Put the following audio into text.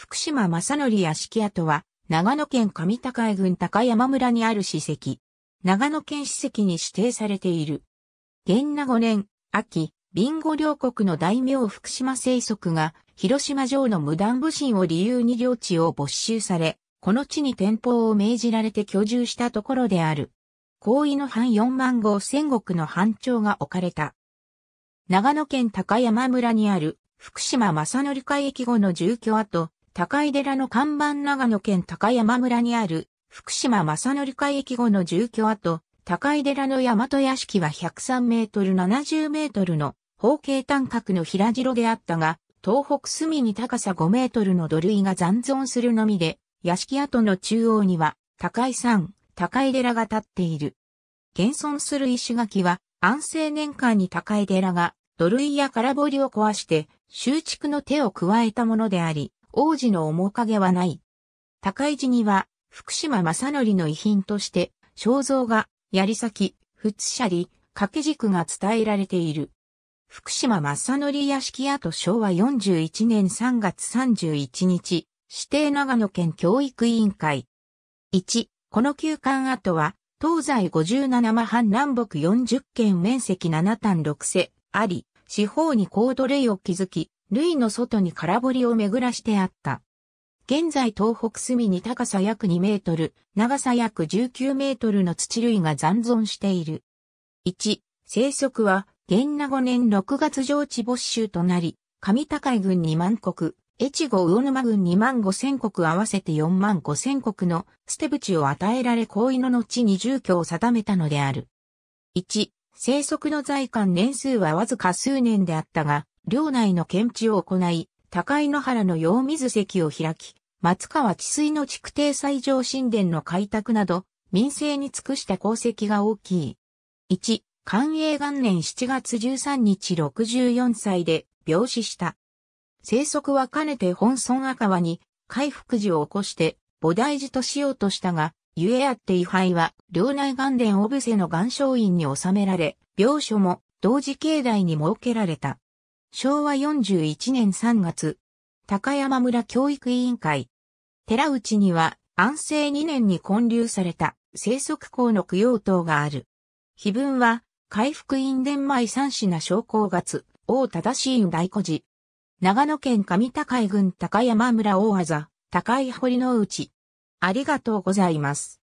福島正則屋敷跡は、長野県上高江郡高山村にある史跡。長野県史跡に指定されている。元那5年、秋、ビンゴ両国の大名福島生息が、広島城の無断武神を理由に領地を没収され、この地に天保を命じられて居住したところである。高位の藩4万号戦国の藩長が置かれた。長野県高山村にある福島正則海駅後の住居跡、高井寺の看板長野県高山村にある福島正則会駅後の住居跡、高井寺の大和屋敷は103メートル70メートルの方形短角の平城であったが、東北隅に高さ5メートルの土塁が残存するのみで、屋敷跡の中央には高井山、高井寺が建っている。現存する石垣は安政年間に高井寺が土塁や空堀を壊して修築の手を加えたものであり、王子の面影はない。高市には、福島正則の遺品として、肖像画、槍先、仏舎利、掛け軸が伝えられている。福島正則屋敷跡昭和41年3月31日、指定長野県教育委員会。1、この旧館跡は、東西57間半南北40県面積7単6世あり、四方に高度ドを築き、類の外に空堀を巡らしてあった。現在東北隅に高さ約2メートル、長さ約19メートルの土類が残存している。1、生息は、元那5年6月上地没収となり、上高井郡2万国、越後魚沼郡2万5千国合わせて4万5千国の捨て淵を与えられ行為の後に住居を定めたのである。1、生息の在間年数はわずか数年であったが、領内の検知を行い、高井の原の陽水石を開き、松川治水の築堤最上神殿の開拓など、民生に尽くした功績が大きい。1、寛永元年7月13日64歳で病死した。生息はかねて本村赤羽に回復時を起こして菩提寺としようとしたが、ゆえあって位牌は領内元殿小伏の岩礁院に収められ、病所も同時境内に設けられた。昭和41年3月、高山村教育委員会。寺内には安政2年に建立された生息校の供養塔がある。碑文は、回復院伝米三品小降月、王正しい大古寺。長野県上高井郡高山村大字、高井堀の内。ありがとうございます。